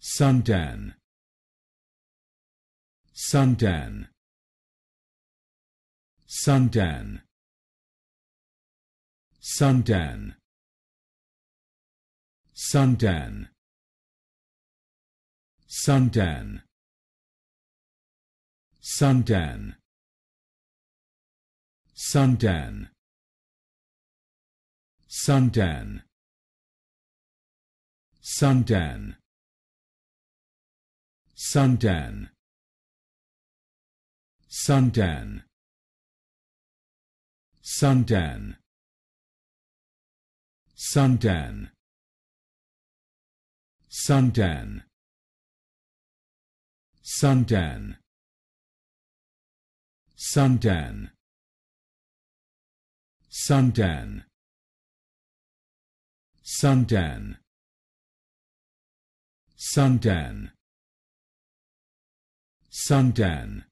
suntan suntan suntan suntan suntan suntan suntan suntan suntan suntan suntan suntan suntan suntan suntan suntan suntan suntan suntan suntan suntan